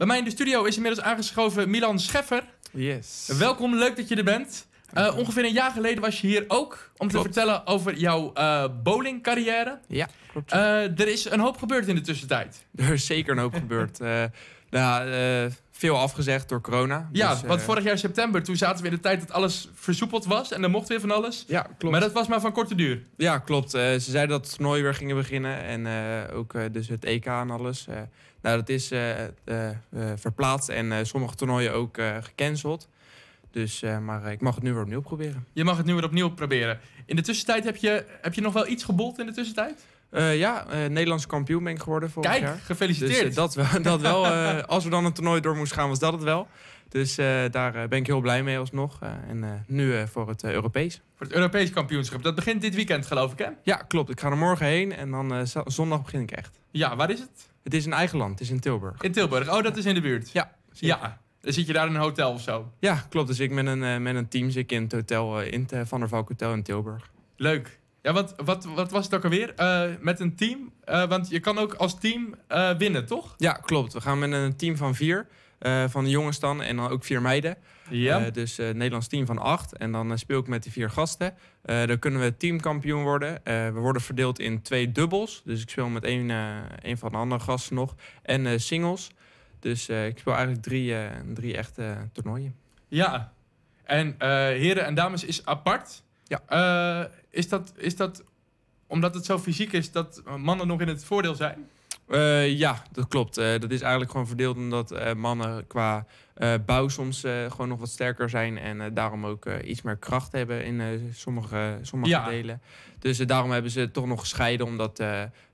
Bij mij in de studio is inmiddels aangeschoven Milan Scheffer. Yes. Welkom, leuk dat je er bent. Eh, ongeveer een jaar geleden was je hier ook om te vertellen over jouw uh, bowlingcarrière. Ja, klopt. Eh, er is een hoop gebeurd in de tussentijd. Er is zeker een hoop gebeurd. nou, veel afgezegd door corona. Ja, dus, want vorig jaar september, toen zaten we in de tijd dat alles versoepeld was en er mocht weer van alles. Ja, klopt. Maar dat was maar van korte duur. Ja, klopt. ze zeiden dat het toernooi weer gingen beginnen en ook dus het EK en alles. Nou, dat is eh, eh, eh, verplaatst en sommige toernooien ook gecanceld. Dus, maar ik mag het nu weer opnieuw proberen. Je mag het nu weer opnieuw proberen. In de tussentijd heb je, heb je nog wel iets gebold in de tussentijd? ja, uh, Nederlands kampioen ben ik geworden vorig Kijk, gefeliciteerd. Dus, dat wel. Dat wel als we dan een toernooi door moesten gaan, was dat het wel. Dus daar ben ik heel blij mee alsnog. en nu voor het Europees. Voor het Europees kampioenschap. Dat begint dit weekend geloof ik hè? Ja, klopt. Ik ga er morgen heen en dan zondag begin ik echt. Ja, waar is het? Het is in eigen land, het is in Tilburg. In Tilburg, oh, dat is in de buurt. Ja. Ja. Dan zit je daar in een hotel of zo? Ja, klopt. Dus ik met een, eh, met een team zit in het hotel eh, in het eh, Van der Valk Hotel in Tilburg. Leuk. Ja, want wat, wat was het ook alweer? met een team? want je kan ook als team winnen, toch? Ja, klopt. We gaan met een team van vier. Eh, van de jongens dan. En dan ook vier meiden. Eh, dus eh, Nederlands team van acht. En dan speel ik met die vier gasten. dan kunnen we teamkampioen worden. we worden verdeeld in twee dubbels. Dus ik speel met één, één van de andere gasten nog. En singles. Dus ik speel eigenlijk drie, drie echte toernooien. Ja. En heren en dames is apart. Ja. is, dat, is dat omdat het zo fysiek is dat mannen nog in het voordeel zijn? Eh, ja, dat klopt. Eh, dat is eigenlijk gewoon verdeeld omdat eh, mannen qua bouw soms gewoon nog wat sterker zijn. En daarom ook iets meer kracht hebben in sommige, sommige delen. Dus daarom hebben ze toch nog gescheiden, omdat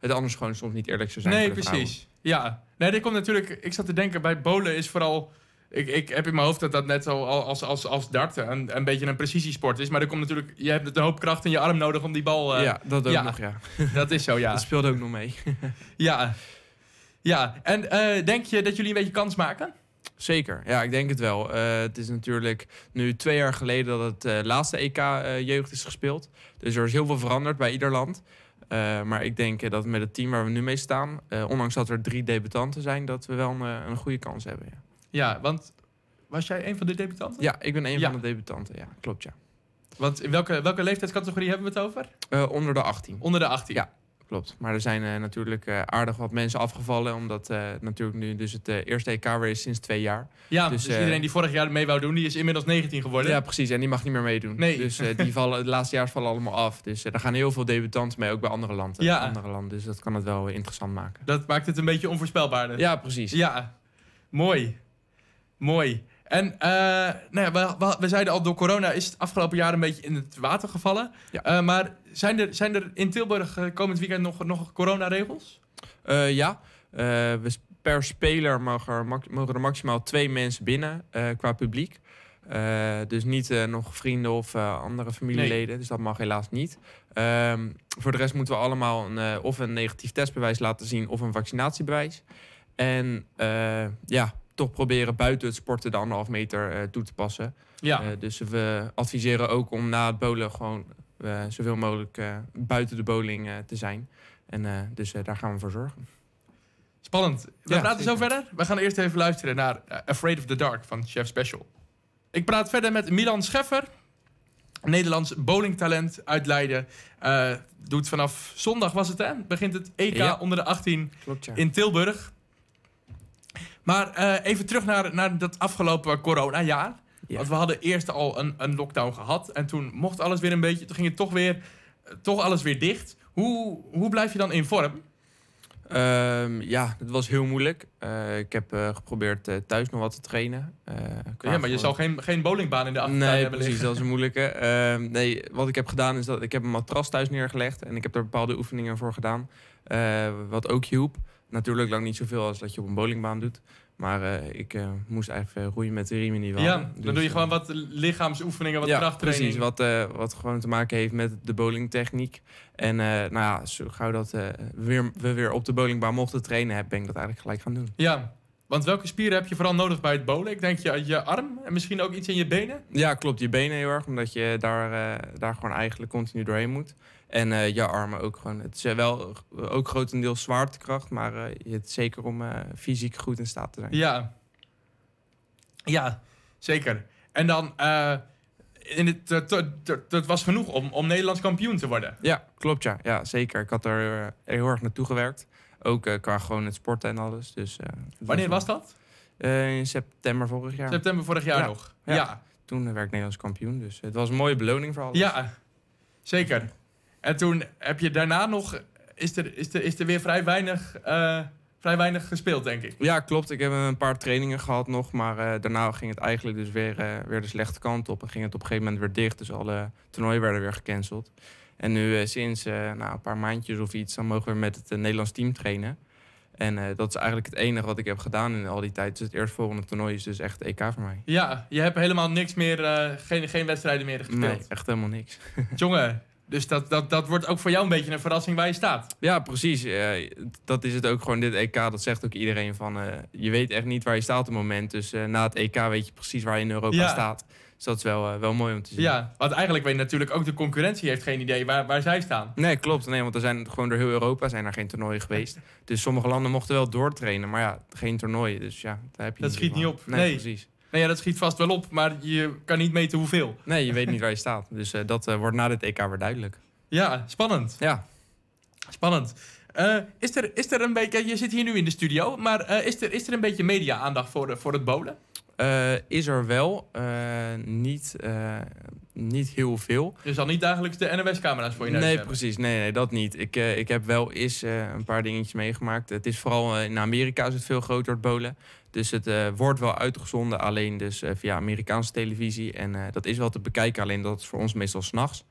het anders gewoon soms niet eerlijk zou zijn. Nee, precies. Ja, nee, dit komt natuurlijk. Ik zat te denken bij bolen is vooral ik, ik heb in mijn hoofd dat dat net zo als, als, als darten een, een beetje een precisiesport is. Maar er komt natuurlijk, je hebt een hoop kracht in je arm nodig om die bal... Uh, ja, dat ook nog, ja. Dat is zo, ja. Dat speelt ook nog mee. ja. ja, en eh, denk je dat jullie een beetje kans maken? Zeker, ja, ik denk het wel. Eh, het is natuurlijk nu twee jaar geleden dat het laatste EK-jeugd is gespeeld. Dus er is heel veel veranderd bij ieder land. maar ik denk dat met het team waar we nu mee staan, ondanks dat er drie debutanten zijn, dat we wel een, goede kans hebben. Ja, want was jij een van de debutanten? Ja, ik ben een van de debutanten. Ja, klopt ja. Want in welke, welke leeftijdscategorie hebben we het over? Eh, onder de 18. Onder de 18? Ja, klopt. Maar er zijn eh, natuurlijk eh, aardig wat mensen afgevallen. Omdat natuurlijk nu dus het eerste EK weer is sinds twee jaar. Ja, dus, dus iedereen die vorig jaar mee wou doen, die is inmiddels 19 geworden. Ja, precies. En die mag niet meer meedoen. Nee. Dus die vallen, de laatste jaar vallen allemaal af. Dus daar gaan heel veel debutanten mee, ook bij andere landen. Ja. Andere landen. Dus dat kan het wel interessant maken. Dat maakt het een beetje onvoorspelbaarder. Ja, precies. Ja, mooi. Mooi. En eh, nou we, zeiden al, door corona is het afgelopen jaar een beetje in het water gevallen. Eh, maar zijn er, zijn er in Tilburg eh, komend weekend nog, nog coronaregels? ja, per speler mogen er, mogen er, maximaal twee mensen binnen qua publiek. dus niet nog vrienden of andere familieleden. Dus dat mag helaas niet. Ehm, voor de rest moeten we allemaal een, of een negatief testbewijs laten zien of een vaccinatiebewijs. En ja, toch proberen buiten het sporten de anderhalf meter eh, toe te passen. Ja. Eh, dus we adviseren ook om na het bowlen gewoon eh, zoveel mogelijk buiten de bowling te zijn. En dus daar gaan we voor zorgen. Spannend. We praten zo verder. We gaan eerst even luisteren naar Afraid of the Dark van Chef Special. Ik praat verder met Milan Scheffer. Nederlands bowlingtalent uit Leiden. doet vanaf zondag was het hè? Begint het EK onder de 18 in Tilburg. Maar eh, even terug naar, naar dat afgelopen coronajaar. Want we hadden eerst al een, een lockdown gehad. En toen mocht alles weer een beetje. Toen ging het toch weer, eh, toch alles weer dicht. Hoe, hoe blijf je dan in vorm? Ehm, ja, dat was heel moeilijk. Eh, ik heb geprobeerd thuis nog wat te trainen. ja, maar je zal geen, geen bowlingbaan in de achtertuin nee, hebben precies, dat is een moeilijke. Ehm, nee, wat ik heb gedaan is dat ik heb een matras thuis neergelegd. En ik heb daar bepaalde oefeningen voor gedaan. wat ook hielp. Natuurlijk lang niet zoveel als dat je op een bowlingbaan doet. Maar eh, ik eh, moest even eh, roeien met de riemen die Ja, dan doe je dus, gewoon wat lichaamsoefeningen, wat krachttraining. precies. Wat, wat gewoon te maken heeft met de bowlingtechniek. En nou ja, zo gauw dat weer, we weer op de bowlingbaan mochten trainen... Heb, ben ik dat eigenlijk gelijk gaan doen. Ja, want welke spieren heb je vooral nodig bij het bowlen? Ik denk je, je arm en misschien ook iets in je benen? Ja, klopt. Je benen heel erg, omdat je daar, daar gewoon eigenlijk continu doorheen moet. En uh, eh, je armen ook gewoon. Het is eh, wel eh, ook grotendeels zwaartekracht, maar uh, zeker om fysiek goed in staat te zijn. Ja, ja zeker. En dan, in het, dat was genoeg om, om Nederlands kampioen te worden. Ja, klopt ja. Ja, zeker. Ik had er heel erg naartoe gewerkt. Ook qua gewoon het sporten en alles. Dus, Wanneer was dat? in september vorig jaar. September vorig jaar nog? Ja. Toen werd ik Nederlands kampioen, dus het was een mooie beloning voor alles. Ja, zeker. En toen heb je daarna nog. Is er, is er, is er weer vrij weinig, eh, vrij weinig gespeeld, denk ik. Ja, klopt. Ik heb een paar trainingen gehad nog. Maar eh, daarna ging het eigenlijk dus weer, eh, weer de slechte kant op. En ging het op een gegeven moment weer dicht. Dus alle toernooien werden weer gecanceld. En nu sinds nou, een paar maandjes of iets, dan mogen we met het Nederlands team trainen. En dat is eigenlijk het enige wat ik heb gedaan in al die tijd. Dus het eerstvolgende toernooi is dus echt EK voor mij. Ja, je hebt helemaal niks meer, geen, geen wedstrijden meer gespeeld. Nee, echt helemaal niks. Jongen, dus dat, dat, dat wordt ook voor jou een beetje een verrassing waar je staat. Ja, precies. Eh, dat is het ook gewoon, dit EK, dat zegt ook iedereen van... Eh, je weet echt niet waar je staat op het moment. Dus eh, na het EK weet je precies waar je in Europa staat. Dus dat is wel, wel mooi om te zien. Ja, want eigenlijk weet je natuurlijk ook de concurrentie heeft geen idee waar, waar zij staan. Nee, klopt. Nee, want er zijn gewoon door heel Europa zijn er geen toernooien geweest. Dus sommige landen mochten wel doortrainen, maar ja, geen toernooien. Dus ja, daar heb je Dat schiet niet op. nee, precies. Nou ja, dat schiet vast wel op, maar je kan niet meten hoeveel. Nee, je weet niet waar je staat. Dus eh, dat eh, wordt na dit EK weer duidelijk. Ja, spannend. Ja. Spannend. Eh, is, er, is er een beetje, je zit hier nu in de studio, maar is, er, is er een beetje media-aandacht voor, voor het bowlen? is er wel. niet niet heel veel. dus zal niet dagelijks de NOS-camera's voor je Nee, precies. Nee, nee, dat niet. Ik, eh, ik heb wel eens eh, een paar dingetjes meegemaakt. Het is vooral eh, in Amerika is het veel groter, het bolen. Dus het wordt wel uitgezonden, alleen dus via Amerikaanse televisie. En dat is wel te bekijken, alleen dat is voor ons meestal s'nachts.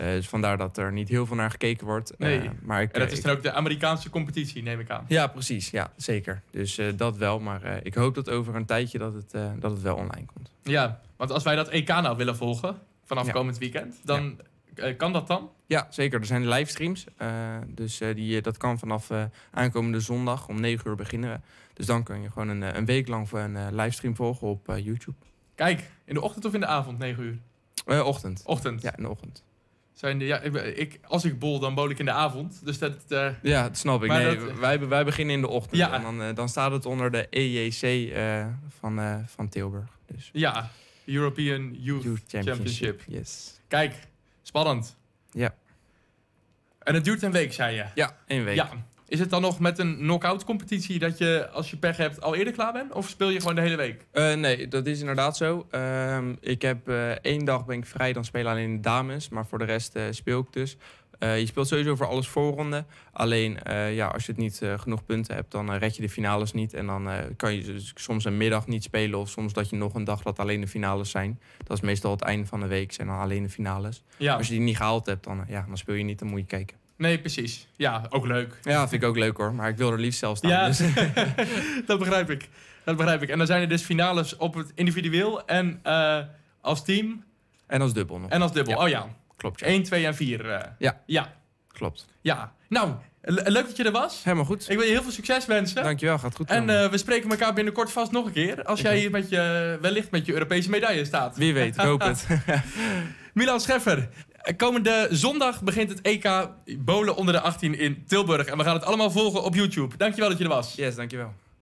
Uh, dus vandaar dat er niet heel veel naar gekeken wordt. Nee. maar ik, en dat is dan ook de Amerikaanse competitie, neem ik aan. Ja, precies. Ja, zeker. Dus dat wel. Maar ik hoop dat over een tijdje dat het, dat het wel online komt. Ja, want als wij dat EK nou willen volgen, vanaf komend weekend. Dan, eh, kan dat dan? Ja, zeker. Er zijn livestreams. Eh, dus eh, die, dat kan vanaf aankomende zondag om 9 uur beginnen Dus dan kun je gewoon een, een week lang een livestream volgen op YouTube. Kijk, in de ochtend of in de avond, 9 uur? ochtend. Ochtend? Ja, in de ochtend. Zijn de, ja, ik, als ik bol, dan bol ik in de avond. Dus dat, ja, dat snap ik. nee, wij, wij beginnen in de ochtend. En dan, dan staat het onder de EJC van, van Tilburg. Dus. Ja, European Youth, Championship. Yes. Kijk, spannend. Ja. En het duurt een week, zei je? Ja, één week. Is het dan nog met een knockout competitie dat je als je pech hebt al eerder klaar bent? Of speel je gewoon de hele week? Eh, nee, dat is inderdaad zo. Ehm, ik heb eh, één dag ben ik vrij, dan spelen alleen de dames. Maar voor de rest eh, speel ik dus. Eh, je speelt sowieso voor alles voorronden. Alleen eh, ja, als je het niet eh, genoeg punten hebt, dan red je de finales niet. En dan kan je dus soms een middag niet spelen. Of soms dat je nog een dag dat alleen de finales zijn. Dat is meestal het einde van de week, zijn dan alleen de finales. Als je die niet gehaald hebt, dan, ja, dan speel je niet, dan moet je kijken. Nee, precies. Ja, ook leuk. Ja, vind ik ook leuk hoor. Maar ik wil er liefst zelf staan. Ja, dus. dat begrijp ik. Dat begrijp ik. En dan zijn er dus finales op het individueel en als team. En als dubbel nog. En als dubbel, oh ja. Klopt. 1, 2 en 4. Eh. ja. Ja. Klopt. Ja. Nou, leuk dat je er was. Helemaal goed. Ik wil je heel veel succes wensen. Dankjewel, gaat goed. En eh, we spreken elkaar binnenkort vast nog een keer. Als jij met je, wellicht met je Europese medaille staat. Wie weet, ik hoop het. Milan Scheffer. Komende zondag begint het EK Bolen onder de 18 in Tilburg. En we gaan het allemaal volgen op YouTube. Dankjewel dat je er was. Yes, dankjewel.